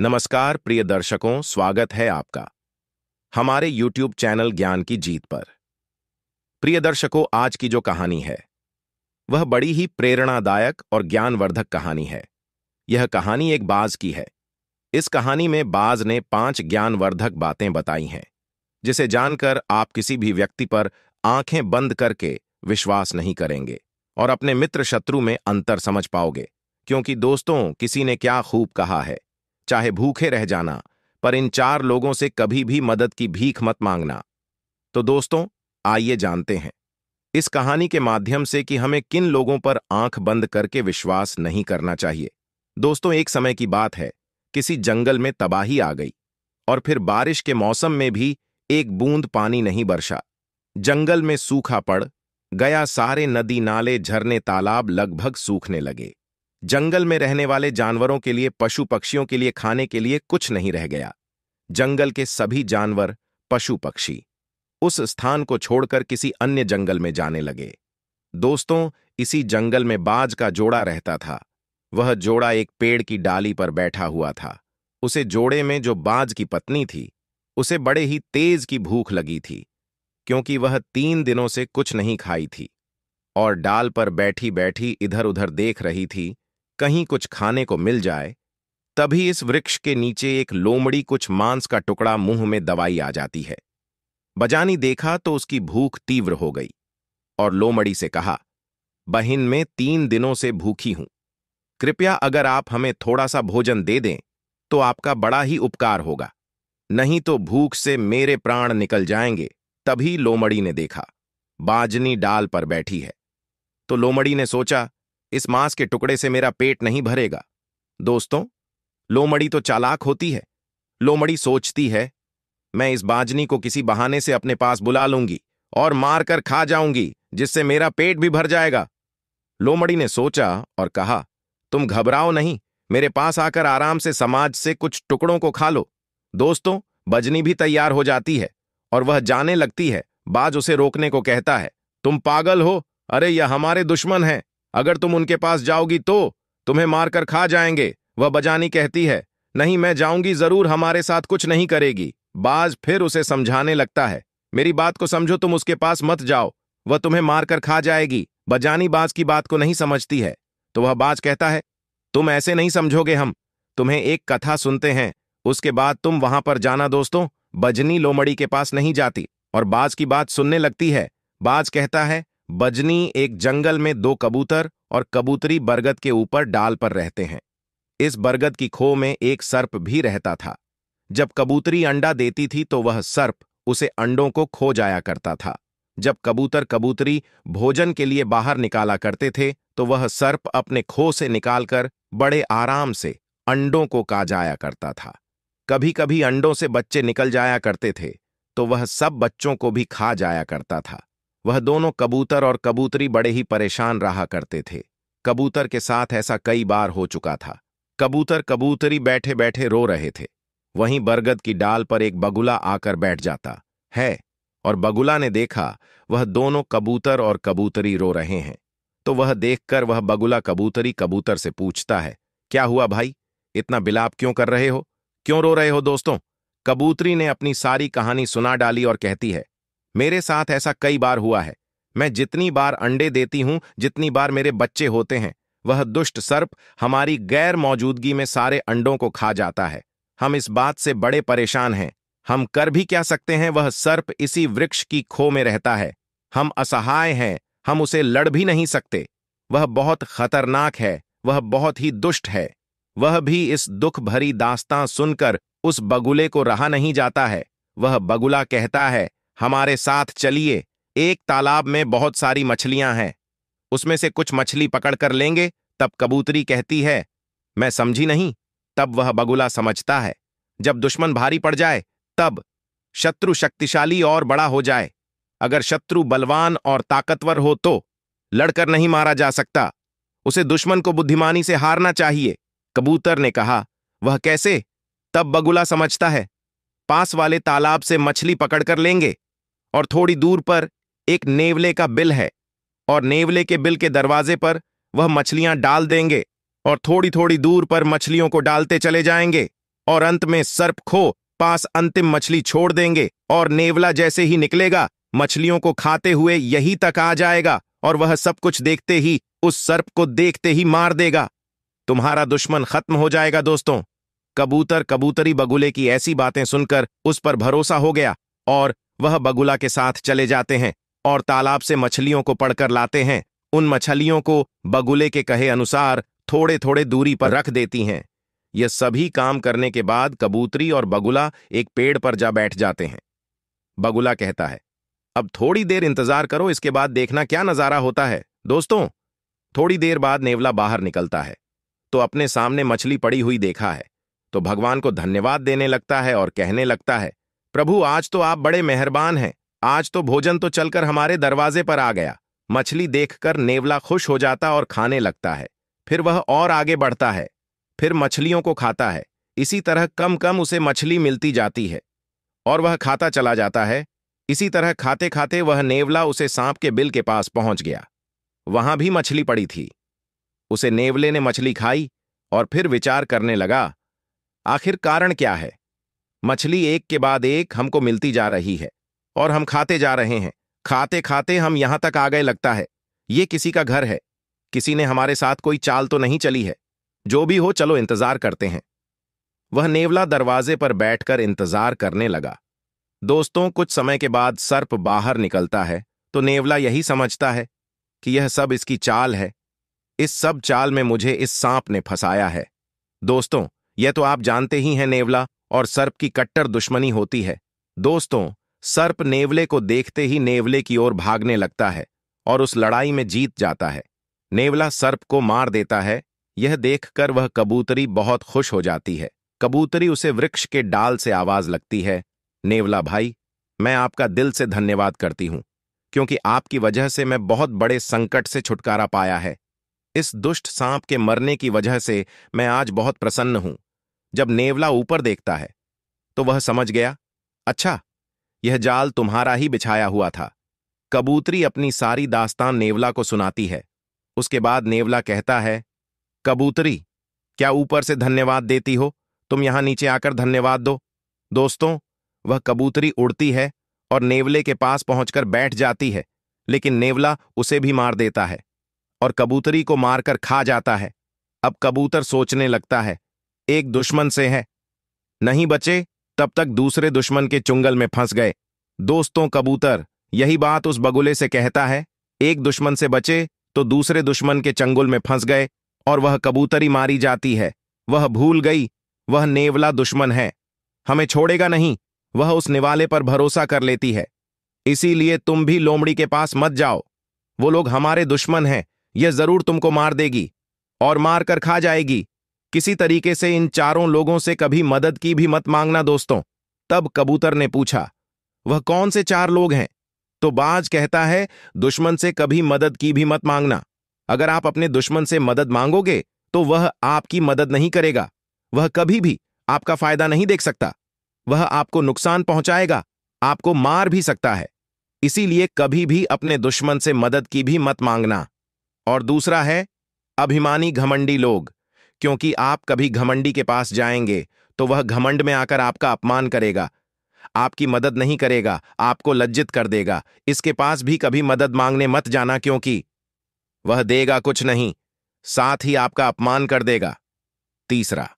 नमस्कार प्रिय दर्शकों स्वागत है आपका हमारे YouTube चैनल ज्ञान की जीत पर प्रिय दर्शकों आज की जो कहानी है वह बड़ी ही प्रेरणादायक और ज्ञानवर्धक कहानी है यह कहानी एक बाज की है इस कहानी में बाज ने पांच ज्ञानवर्धक बातें बताई हैं जिसे जानकर आप किसी भी व्यक्ति पर आंखें बंद करके विश्वास नहीं करेंगे और अपने मित्र शत्रु में अंतर समझ पाओगे क्योंकि दोस्तों किसी ने क्या खूब कहा है चाहे भूखे रह जाना पर इन चार लोगों से कभी भी मदद की भीख मत मांगना तो दोस्तों आइए जानते हैं इस कहानी के माध्यम से कि हमें किन लोगों पर आंख बंद करके विश्वास नहीं करना चाहिए दोस्तों एक समय की बात है किसी जंगल में तबाही आ गई और फिर बारिश के मौसम में भी एक बूंद पानी नहीं बरसा जंगल में सूखा पड़ गया सारे नदी नाले झरने तालाब लगभग सूखने लगे जंगल में रहने वाले जानवरों के लिए पशु पक्षियों के लिए खाने के लिए कुछ नहीं रह गया जंगल के सभी जानवर पशु पक्षी उस स्थान को छोड़कर किसी अन्य जंगल में जाने लगे दोस्तों इसी जंगल में बाज का जोड़ा रहता था वह जोड़ा एक पेड़ की डाली पर बैठा हुआ था उसे जोड़े में जो बाज की पत्नी थी उसे बड़े ही तेज की भूख लगी थी क्योंकि वह तीन दिनों से कुछ नहीं खाई थी और डाल पर बैठी बैठी इधर उधर देख रही थी कहीं कुछ खाने को मिल जाए तभी इस वृक्ष के नीचे एक लोमड़ी कुछ मांस का टुकड़ा मुंह में दवाई आ जाती है बजानी देखा तो उसकी भूख तीव्र हो गई और लोमड़ी से कहा बहिन में तीन दिनों से भूखी हूं कृपया अगर आप हमें थोड़ा सा भोजन दे दें तो आपका बड़ा ही उपकार होगा नहीं तो भूख से मेरे प्राण निकल जाएंगे तभी लोमड़ी ने देखा बाजनी डाल पर बैठी है तो लोमड़ी ने सोचा इस मांस के टुकड़े से मेरा पेट नहीं भरेगा दोस्तों लोमड़ी तो चालाक होती है लोमड़ी सोचती है मैं इस बाजनी को किसी बहाने से अपने पास बुला लूंगी और मारकर खा जाऊंगी जिससे मेरा पेट भी भर जाएगा लोमड़ी ने सोचा और कहा तुम घबराओ नहीं मेरे पास आकर आराम से समाज से कुछ टुकड़ों को खा लो दोस्तों बजनी भी तैयार हो जाती है और वह जाने लगती है बाज उसे रोकने को कहता है तुम पागल हो अरे यह हमारे दुश्मन हैं अगर तुम उनके पास जाओगी तो तुम्हें मारकर खा जाएंगे वह बजानी कहती है नहीं मैं जाऊंगी जरूर हमारे साथ कुछ नहीं करेगी बाज फिर उसे समझाने लगता है मेरी बात को समझो तुम उसके पास मत जाओ वह तुम्हें मारकर खा जाएगी बजानी बाज की बात को नहीं समझती है तो वह बाज कहता है तुम ऐसे नहीं समझोगे हम तुम्हें एक कथा सुनते हैं उसके बाद तुम वहां पर जाना दोस्तों बजनी लोमड़ी के पास नहीं जाती और बाज की बात सुनने लगती है बाज कहता है बजनी एक जंगल में दो कबूतर और कबूतरी बरगद के ऊपर डाल पर रहते हैं इस बरगद की खो में एक सर्प भी रहता था जब कबूतरी अंडा देती थी तो वह सर्प उसे अंडों को खो जाया करता था जब कबूतर कबूतरी भोजन के लिए बाहर निकाला करते थे तो वह सर्प अपने खो से निकालकर बड़े आराम से अंडों को का जाया करता था कभी कभी अंडों से बच्चे निकल जाया करते थे तो वह सब बच्चों को भी खा जाया करता था वह दोनों कबूतर और कबूतरी बड़े ही परेशान रहा करते थे कबूतर के साथ ऐसा कई बार हो चुका था कबूतर कबूतरी बैठे बैठे रो रहे थे वहीं बरगद की डाल पर एक बगुला आकर बैठ जाता है और बगुला ने देखा वह दोनों कबूतर और कबूतरी रो रहे हैं तो वह देखकर वह बगुला कबूतरी कबूतर से पूछता है क्या हुआ भाई इतना बिलाप क्यों कर रहे हो क्यों रो रहे हो दोस्तों कबूतरी ने अपनी सारी कहानी सुना डाली और कहती है मेरे साथ ऐसा कई बार हुआ है मैं जितनी बार अंडे देती हूं जितनी बार मेरे बच्चे होते हैं वह दुष्ट सर्प हमारी गैर मौजूदगी में सारे अंडों को खा जाता है हम इस बात से बड़े परेशान हैं हम कर भी क्या सकते हैं वह सर्प इसी वृक्ष की खो में रहता है हम असहाय हैं हम उसे लड़ भी नहीं सकते वह बहुत खतरनाक है वह बहुत ही दुष्ट है वह भी इस दुख भरी दास्तां सुनकर उस बगुले को रहा नहीं जाता है वह बगुला कहता है हमारे साथ चलिए एक तालाब में बहुत सारी मछलियां हैं उसमें से कुछ मछली पकड़कर लेंगे तब कबूतरी कहती है मैं समझी नहीं तब वह बगुला समझता है जब दुश्मन भारी पड़ जाए तब शत्रु शक्तिशाली और बड़ा हो जाए अगर शत्रु बलवान और ताकतवर हो तो लड़कर नहीं मारा जा सकता उसे दुश्मन को बुद्धिमानी से हारना चाहिए कबूतर ने कहा वह कैसे तब बगुला समझता है पास वाले तालाब से मछली पकड़कर लेंगे और थोड़ी दूर पर एक नेवले का बिल है और नेवले के बिल के दरवाजे पर वह मछलियां डाल देंगे और थोड़ी थोड़ी दूर पर मछलियों को डालते चले जाएंगे और अंत में सर्प खो पास अंतिम मछली छोड़ देंगे और नेवला जैसे ही निकलेगा मछलियों को खाते हुए यही तक आ जाएगा और वह सब कुछ देखते ही उस सर्प को देखते ही मार देगा तुम्हारा दुश्मन खत्म हो जाएगा दोस्तों कबूतर कबूतरी बगुले की ऐसी बातें सुनकर उस पर भरोसा हो गया और वह बगुला के साथ चले जाते हैं और तालाब से मछलियों को पड़कर लाते हैं उन मछलियों को बगुले के कहे अनुसार थोड़े थोड़े दूरी पर रख देती हैं यह सभी काम करने के बाद कबूतरी और बगुला एक पेड़ पर जा बैठ जाते हैं बगुला कहता है अब थोड़ी देर इंतजार करो इसके बाद देखना क्या नजारा होता है दोस्तों थोड़ी देर बाद नेवला बाहर निकलता है तो अपने सामने मछली पड़ी हुई देखा है तो भगवान को धन्यवाद देने लगता है और कहने लगता है प्रभु आज तो आप बड़े मेहरबान हैं आज तो भोजन तो चलकर हमारे दरवाजे पर आ गया मछली देखकर नेवला खुश हो जाता और खाने लगता है फिर वह और आगे बढ़ता है फिर मछलियों को खाता है इसी तरह कम कम उसे मछली मिलती जाती है और वह खाता चला जाता है इसी तरह खाते खाते वह नेवला उसे सांप के बिल के पास पहुंच गया वहां भी मछली पड़ी थी उसे नेवले ने मछली खाई और फिर विचार करने लगा आखिर कारण क्या है मछली एक के बाद एक हमको मिलती जा रही है और हम खाते जा रहे हैं खाते खाते हम यहां तक आ गए लगता है ये किसी का घर है किसी ने हमारे साथ कोई चाल तो नहीं चली है जो भी हो चलो इंतजार करते हैं वह नेवला दरवाजे पर बैठकर इंतजार करने लगा दोस्तों कुछ समय के बाद सर्प बाहर निकलता है तो नेवला यही समझता है कि यह सब इसकी चाल है इस सब चाल में मुझे इस सांप ने फंसाया है दोस्तों यह तो आप जानते ही हैं नेवला और सर्प की कट्टर दुश्मनी होती है दोस्तों सर्प नेवले को देखते ही नेवले की ओर भागने लगता है और उस लड़ाई में जीत जाता है नेवला सर्प को मार देता है यह देखकर वह कबूतरी बहुत खुश हो जाती है कबूतरी उसे वृक्ष के डाल से आवाज लगती है नेवला भाई मैं आपका दिल से धन्यवाद करती हूं क्योंकि आपकी वजह से मैं बहुत बड़े संकट से छुटकारा पाया है इस दुष्ट सांप के मरने की वजह से मैं आज बहुत प्रसन्न हूं जब नेवला ऊपर देखता है तो वह समझ गया अच्छा यह जाल तुम्हारा ही बिछाया हुआ था कबूतरी अपनी सारी दास्तान नेवला को सुनाती है उसके बाद नेवला कहता है कबूतरी क्या ऊपर से धन्यवाद देती हो तुम यहां नीचे आकर धन्यवाद दो दोस्तों वह कबूतरी उड़ती है और नेवले के पास पहुंचकर बैठ जाती है लेकिन नेवला उसे भी मार देता है और कबूतरी को मारकर खा जाता है अब कबूतर सोचने लगता है एक दुश्मन से हैं नहीं बचे तब तक दूसरे दुश्मन के चुंगल में फंस गए दोस्तों कबूतर यही बात उस बगुले से कहता है एक दुश्मन से बचे तो दूसरे दुश्मन के चंगुल में फंस गए और वह कबूतरी मारी जाती है वह भूल गई वह नेवला दुश्मन है हमें छोड़ेगा नहीं वह उस निवाले पर भरोसा कर लेती है इसीलिए तुम भी लोमड़ी के पास मत जाओ वो लोग हमारे दुश्मन हैं यह जरूर तुमको मार देगी और मार कर खा जाएगी किसी तरीके से इन चारों लोगों से कभी मदद की भी मत मांगना दोस्तों तब कबूतर ने पूछा वह कौन से चार लोग हैं तो बाज कहता है दुश्मन से कभी मदद की भी मत मांगना अगर आप अपने दुश्मन से मदद मांगोगे तो वह आपकी मदद नहीं करेगा वह कभी भी आपका फायदा नहीं देख सकता वह आपको नुकसान पहुंचाएगा आपको मार भी सकता है इसीलिए कभी भी अपने दुश्मन से मदद की भी मत मांगना और दूसरा है अभिमानी घमंडी लोग क्योंकि आप कभी घमंडी के पास जाएंगे तो वह घमंड में आकर आपका अपमान करेगा आपकी मदद नहीं करेगा आपको लज्जित कर देगा इसके पास भी कभी मदद मांगने मत जाना क्योंकि वह देगा कुछ नहीं साथ ही आपका अपमान कर देगा तीसरा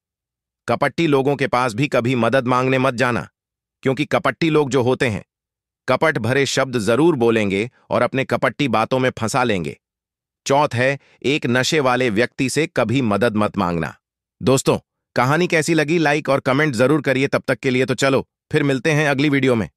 कपट्टी लोगों के पास भी कभी मदद मांगने मत जाना क्योंकि कपट्टी लोग जो होते हैं कपट भरे शब्द जरूर बोलेंगे और अपने कपट्टी बातों में फंसा लेंगे चौथ है एक नशे वाले व्यक्ति से कभी मदद मत मांगना दोस्तों कहानी कैसी लगी लाइक और कमेंट जरूर करिए तब तक के लिए तो चलो फिर मिलते हैं अगली वीडियो में